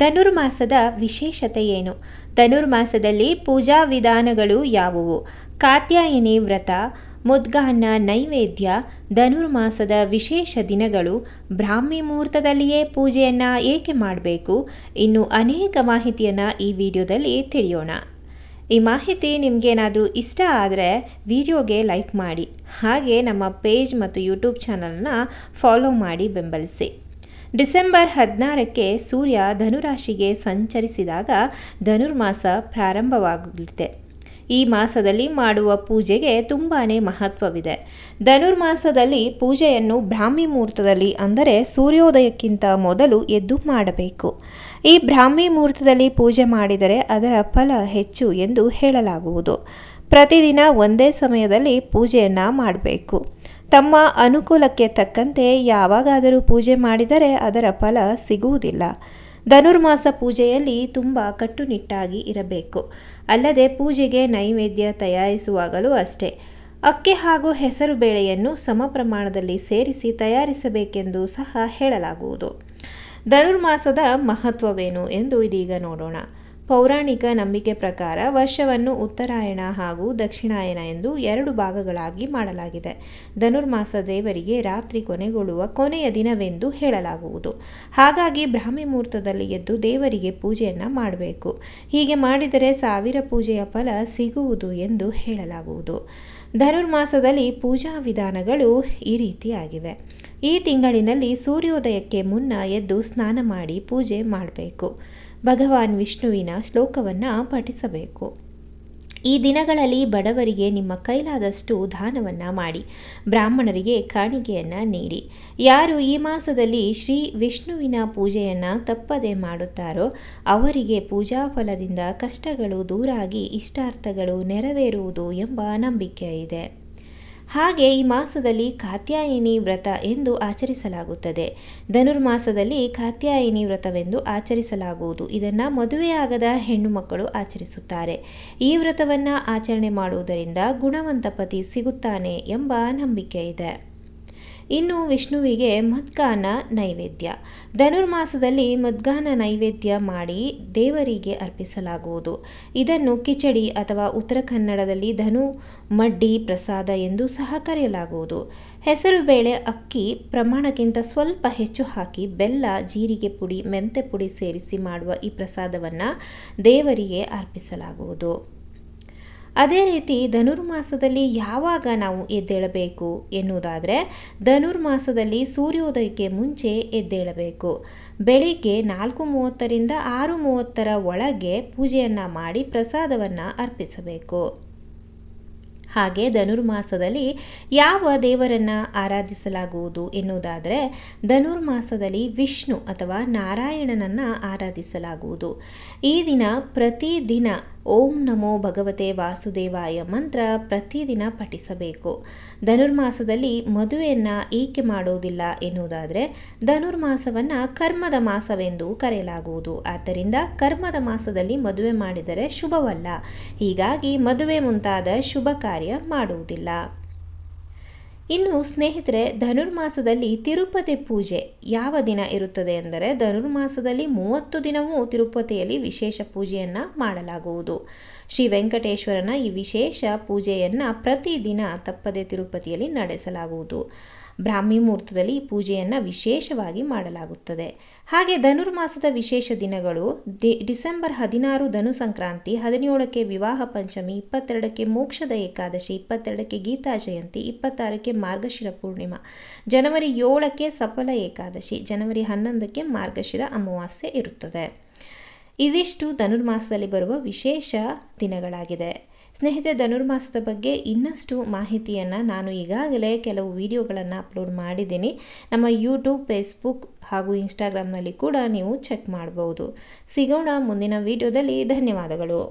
ಧನುರ್ಮಾಸದ ವಿಶೇಷತೆ ಏನು ಧನುರ್ಮಾಸದಲ್ಲಿ ಪೂಜಾ ವಿಧಾನಗಳು ಯಾವುವು ಕಾತ್ಯಾಯಿನಿ ವ್ರತ ಮುದ್ಗಾನ್ನ ನೈವೇದ್ಯ ಧನುರ್ಮಾಸದ ವಿಶೇಷ ದಿನಗಳು ಬ್ರಾಹ್ಮಿ ಮುಹೂರ್ತದಲ್ಲಿಯೇ ಪೂಜೆಯನ್ನು ಏಕೆ ಮಾಡಬೇಕು ಇನ್ನು ಅನೇಕ ಮಾಹಿತಿಯನ್ನು ಈ ವಿಡಿಯೋದಲ್ಲಿ ತಿಳಿಯೋಣ ಈ ಮಾಹಿತಿ ನಿಮಗೇನಾದರೂ ಇಷ್ಟ ಆದರೆ ವಿಡಿಯೋಗೆ ಲೈಕ್ ಮಾಡಿ ಹಾಗೆ ನಮ್ಮ ಪೇಜ್ ಮತ್ತು ಯೂಟ್ಯೂಬ್ ಚಾನಲ್ನ ಫಾಲೋ ಮಾಡಿ ಬೆಂಬಲಿಸಿ ಡಿಸೆಂಬರ್ ಹದಿನಾರಕ್ಕೆ ಸೂರ್ಯ ಧನುರಾಶಿಗೆ ಸಂಚರಿಸಿದಾಗ ಧನುರ್ಮಾಸ ಪ್ರಾರಂಭವಾಗಲಿದೆ ಈ ಮಾಸದಲ್ಲಿ ಮಾಡುವ ಪೂಜೆಗೆ ತುಂಬಾ ಮಹತ್ವವಿದೆ ಧನುರ್ಮಾಸದಲ್ಲಿ ಪೂಜೆಯನ್ನು ಬ್ರಾಹ್ಮಿ ಮುಹೂರ್ತದಲ್ಲಿ ಅಂದರೆ ಸೂರ್ಯೋದಯಕ್ಕಿಂತ ಮೊದಲು ಎದ್ದು ಮಾಡಬೇಕು ಈ ಬ್ರಾಹ್ಮಿ ಮುಹೂರ್ತದಲ್ಲಿ ಪೂಜೆ ಮಾಡಿದರೆ ಅದರ ಫಲ ಹೆಚ್ಚು ಎಂದು ಹೇಳಲಾಗುವುದು ಪ್ರತಿದಿನ ಒಂದೇ ಸಮಯದಲ್ಲಿ ಪೂಜೆಯನ್ನು ಮಾಡಬೇಕು ತಮ್ಮ ಅನುಕೂಲಕ್ಕೆ ತಕ್ಕಂತೆ ಯಾವಾಗಾದರೂ ಪೂಜೆ ಮಾಡಿದರೆ ಅದರ ಫಲ ಸಿಗುವುದಿಲ್ಲ ಧನುರ್ಮಾಸ ಪೂಜೆಯಲ್ಲಿ ತುಂಬ ಕಟ್ಟುನಿಟ್ಟಾಗಿ ಇರಬೇಕು ಅಲ್ಲದೆ ಪೂಜೆಗೆ ನೈವೇದ್ಯ ತಯಾರಿಸುವಾಗಲೂ ಅಷ್ಟೇ ಅಕ್ಕಿ ಹಾಗೂ ಹೆಸರು ಬೇಳೆಯನ್ನು ಸಮ ಪ್ರಮಾಣದಲ್ಲಿ ಸೇರಿಸಿ ತಯಾರಿಸಬೇಕೆಂದು ಸಹ ಹೇಳಲಾಗುವುದು ಧನುರ್ಮಾಸದ ಮಹತ್ವವೇನು ಎಂದು ಇದೀಗ ನೋಡೋಣ ಪೌರಾಣಿಕ ನಂಬಿಕೆ ಪ್ರಕಾರ ವರ್ಷವನ್ನು ಉತ್ತರಾಯಣ ಹಾಗೂ ದಕ್ಷಿಣಾಯಣ ಎಂದು ಎರಡು ಭಾಗಗಳಾಗಿ ಮಾಡಲಾಗಿದೆ ಧನುರ್ಮಾಸ ದೇವರಿಗೆ ರಾತ್ರಿ ಕೊನೆಗೊಳ್ಳುವ ಕೊನೆಯ ದಿನವೆಂದು ಹೇಳಲಾಗುವುದು ಹಾಗಾಗಿ ಬ್ರಾಹ್ಮಿ ಮುಹೂರ್ತದಲ್ಲಿ ಎದ್ದು ದೇವರಿಗೆ ಪೂಜೆಯನ್ನು ಮಾಡಬೇಕು ಹೀಗೆ ಮಾಡಿದರೆ ಸಾವಿರ ಪೂಜೆಯ ಫಲ ಸಿಗುವುದು ಎಂದು ಹೇಳಲಾಗುವುದು ಧನುರ್ಮಾಸದಲ್ಲಿ ಪೂಜಾ ವಿಧಾನಗಳು ಈ ರೀತಿಯಾಗಿವೆ ಈ ತಿಂಗಳಿನಲ್ಲಿ ಸೂರ್ಯೋದಯಕ್ಕೆ ಮುನ್ನ ಎದ್ದು ಸ್ನಾನ ಮಾಡಿ ಪೂಜೆ ಮಾಡಬೇಕು ಭಗವಾನ್ ವಿಷ್ಣುವಿನ ಶ್ಲೋಕವನ್ನು ಪಠಿಸಬೇಕು ಈ ದಿನಗಳಲ್ಲಿ ಬಡವರಿಗೆ ನಿಮ್ಮ ಕೈಲಾದಷ್ಟು ದಾನವನ್ನು ಮಾಡಿ ಬ್ರಾಹ್ಮಣರಿಗೆ ಕಾಣಿಕೆಯನ್ನು ನೀಡಿ ಯಾರು ಈ ಮಾಸದಲ್ಲಿ ಶ್ರೀ ವಿಷ್ಣುವಿನ ಪೂಜೆಯನ್ನು ತಪ್ಪದೆ ಮಾಡುತ್ತಾರೋ ಅವರಿಗೆ ಪೂಜಾ ಫಲದಿಂದ ಕಷ್ಟಗಳು ದೂರಾಗಿ ಇಷ್ಟಾರ್ಥಗಳು ನೆರವೇರುವುದು ಎಂಬ ನಂಬಿಕೆ ಇದೆ ಹಾಗೆ ಈ ಮಾಸದಲ್ಲಿ ಕಾತ್ಯಾಯಿನಿ ವ್ರತ ಎಂದು ಆಚರಿಸಲಾಗುತ್ತದೆ ಧನುರ್ಮಾಸದಲ್ಲಿ ಕಾತ್ಯಾಯಿನಿ ವ್ರತವೆಂದು ಆಚರಿಸಲಾಗುವುದು ಇದನ್ನು ಮದುವೆಯಾಗದ ಹೆಣ್ಣು ಮಕ್ಕಳು ಆಚರಿಸುತ್ತಾರೆ ಈ ವ್ರತವನ್ನು ಆಚರಣೆ ಮಾಡುವುದರಿಂದ ಗುಣವಂತ ಪತಿ ಸಿಗುತ್ತಾನೆ ಎಂಬ ನಂಬಿಕೆ ಇದೆ ಇನ್ನು ವಿಷ್ಣುವಿಗೆ ಮದ್ಗಾನ ನೈವೇದ್ಯ ಧನುರ್ಮಾಸದಲ್ಲಿ ಮದ್ಗಾನ ನೈವೇದ್ಯ ಮಾಡಿ ದೇವರಿಗೆ ಅರ್ಪಿಸಲಾಗುವುದು ಇದನ್ನು ಕಿಚಡಿ ಅಥವಾ ಉತ್ತರ ಕನ್ನಡದಲ್ಲಿ ಧನು ಮಡ್ಡಿ ಪ್ರಸಾದ ಎಂದು ಸಹ ಕರೆಯಲಾಗುವುದು ಹೆಸರುಬೇಳೆ ಅಕ್ಕಿ ಪ್ರಮಾಣಕ್ಕಿಂತ ಸ್ವಲ್ಪ ಹೆಚ್ಚು ಹಾಕಿ ಬೆಲ್ಲ ಜೀರಿಗೆ ಪುಡಿ ಮೆಂತೆ ಪುಡಿ ಸೇರಿಸಿ ಮಾಡುವ ಈ ಪ್ರಸಾದವನ್ನು ದೇವರಿಗೆ ಅರ್ಪಿಸಲಾಗುವುದು ಅದೇ ರೀತಿ ಧನುರ್ಮಾಸದಲ್ಲಿ ಯಾವಾಗ ನಾವು ಎದ್ದೇಳಬೇಕು ಎನ್ನುವುದಾದರೆ ಧನುರ್ಮಾಸದಲ್ಲಿ ಸೂರ್ಯೋದಯಕ್ಕೆ ಮುಂಚೆ ಎದ್ದೇಳಬೇಕು ಬೆಳಿಗ್ಗೆ ನಾಲ್ಕು ಮೂವತ್ತರಿಂದ ಆರು ಮೂವತ್ತರ ಒಳಗೆ ಪೂಜೆಯನ್ನು ಮಾಡಿ ಪ್ರಸಾದವನ್ನು ಅರ್ಪಿಸಬೇಕು ಹಾಗೆ ಧನುರ್ಮಾಸದಲ್ಲಿ ಯಾವ ದೇವರನ್ನು ಆರಾಧಿಸಲಾಗುವುದು ಎನ್ನುವುದಾದರೆ ಧನುರ್ಮಾಸದಲ್ಲಿ ವಿಷ್ಣು ಅಥವಾ ನಾರಾಯಣನನ್ನು ಆರಾಧಿಸಲಾಗುವುದು ಈ ದಿನ ಪ್ರತಿದಿನ ಓಂ ನಮೋ ಭಗವತೆ ವಾಸುದೇವಾಯ ಮಂತ್ರ ಪ್ರತಿದಿನ ಪಠಿಸಬೇಕು ಧನುರ್ಮಾಸದಲ್ಲಿ ಮದುವೆಯನ್ನು ಏಕೆ ಮಾಡುವುದಿಲ್ಲ ಎನ್ನುವುದಾದರೆ ಧನುರ್ಮಾಸವನ್ನು ಕರ್ಮದ ಮಾಸವೆಂದು ಕರೆಯಲಾಗುವುದು ಆದ್ದರಿಂದ ಕರ್ಮದ ಮಾಸದಲ್ಲಿ ಮದುವೆ ಮಾಡಿದರೆ ಶುಭವಲ್ಲ ಹೀಗಾಗಿ ಮದುವೆ ಮುಂತಾದ ಶುಭ ಕಾರ್ಯ ಮಾಡುವುದಿಲ್ಲ ಇನ್ನು ಸ್ನೇಹಿತರೆ ಧನುರ್ಮಾಸದಲ್ಲಿ ತಿರುಪತಿ ಪೂಜೆ ಯಾವ ದಿನ ಇರುತ್ತದೆ ಎಂದರೆ ಧನುರ್ಮಾಸದಲ್ಲಿ ಮೂವತ್ತು ದಿನವೂ ತಿರುಪತಿಯಲ್ಲಿ ವಿಶೇಷ ಪೂಜೆಯನ್ನು ಮಾಡಲಾಗುವುದು ಶ್ರೀ ವೆಂಕಟೇಶ್ವರನ ಈ ವಿಶೇಷ ಪೂಜೆಯನ್ನು ಪ್ರತಿದಿನ ತಪ್ಪದೆ ತಿರುಪತಿಯಲ್ಲಿ ನಡೆಸಲಾಗುವುದು ಬ್ರಾಹ್ಮಿ ಮುಹೂರ್ತದಲ್ಲಿ ಪೂಜೆಯನ್ನು ವಿಶೇಷವಾಗಿ ಮಾಡಲಾಗುತ್ತದೆ ಹಾಗೆ ಧನುರ್ಮಾಸದ ವಿಶೇಷ ದಿನಗಳು ಡಿಸೆಂಬರ್ ಹದಿನಾರು ಧನು ಸಂಕ್ರಾಂತಿ ಹದಿನೇಳಕ್ಕೆ ವಿವಾಹ ಪಂಚಮಿ ಇಪ್ಪತ್ತೆರಡಕ್ಕೆ ಮೋಕ್ಷದ ಏಕಾದಶಿ ಇಪ್ಪತ್ತೆರಡಕ್ಕೆ ಗೀತಾ ಜಯಂತಿ ಇಪ್ಪತ್ತಾರಕ್ಕೆ ಮಾರ್ಗಶಿರ ಪೂರ್ಣಿಮಾ ಜನವರಿ ಏಳಕ್ಕೆ ಸಫಲ ಏಕಾದಶಿ ಜನವರಿ ಹನ್ನೊಂದಕ್ಕೆ ಮಾರ್ಗಶಿರ ಅಮಾವಾಸ್ಯೆ ಇರುತ್ತದೆ ಇವಿಷ್ಟು ಧನುರ್ಮಾಸದಲ್ಲಿ ಬರುವ ವಿಶೇಷ ದಿನಗಳಾಗಿದೆ ಸ್ನೇಹಿತರೆ ಧನುರ್ಮಾಸದ ಬಗ್ಗೆ ಇನ್ನಷ್ಟು ಮಾಹಿತಿಯನ್ನು ನಾನು ಈಗಾಗಲೇ ಕೆಲವು ವಿಡಿಯೋಗಳನ್ನು ಅಪ್ಲೋಡ್ ಮಾಡಿದ್ದೀನಿ ನಮ್ಮ ಯೂಟ್ಯೂಬ್ ಫೇಸ್ಬುಕ್ ಹಾಗೂ ಇನ್ಸ್ಟಾಗ್ರಾಮ್ನಲ್ಲಿ ಕೂಡ ನೀವು ಚೆಕ್ ಮಾಡಬಹುದು ಸಿಗೋಣ ಮುಂದಿನ ವಿಡಿಯೋದಲ್ಲಿ ಧನ್ಯವಾದಗಳು